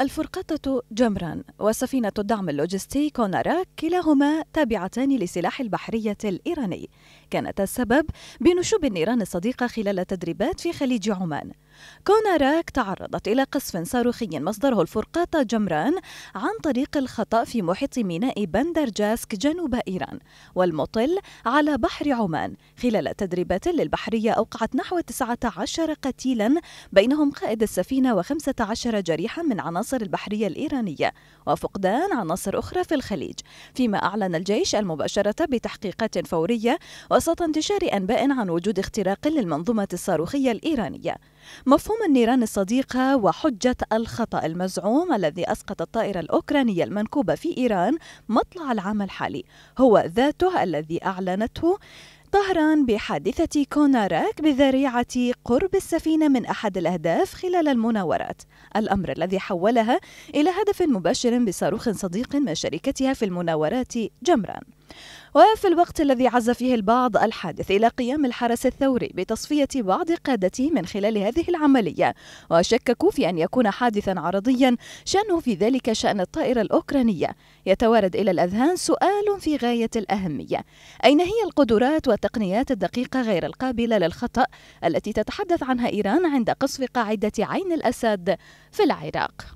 الفرقطة جمران وسفينة الدعم اللوجستي كوناراك كلاهما تابعتان لسلاح البحرية الإيراني كانتا السبب بنشوب النيران الصديقة خلال تدريبات في خليج عمان كوناراك تعرضت إلى قصف صاروخي مصدره الفرقاطة جمران عن طريق الخطأ في محيط ميناء بندرجاسك جنوب إيران والمطل على بحر عمان خلال تدريبات للبحرية أوقعت نحو 19 قتيلا بينهم قائد السفينة و15 جريحا من عناصر البحرية الإيرانية وفقدان عناصر أخرى في الخليج فيما أعلن الجيش المباشرة بتحقيقات فورية وسط انتشار أنباء عن وجود اختراق للمنظومة الصاروخية الإيرانية مفهوم النيران الصديقة وحجة الخطأ المزعوم الذي أسقط الطائرة الأوكرانية المنكوبة في إيران مطلع العام الحالي هو ذاته الذي أعلنته طهران بحادثة كوناراك بذريعة قرب السفينة من أحد الأهداف خلال المناورات الأمر الذي حولها إلى هدف مباشر بصاروخ صديق من شركتها في المناورات جمران وفي الوقت الذي عز فيه البعض الحادث إلى قيام الحرس الثوري بتصفية بعض قادته من خلال هذه العملية وشككوا في أن يكون حادثا عرضيا شأنه في ذلك شأن الطائرة الأوكرانية يتوارد إلى الأذهان سؤال في غاية الأهمية أين هي القدرات والتقنيات الدقيقة غير القابلة للخطأ التي تتحدث عنها إيران عند قصف قاعدة عين الأسد في العراق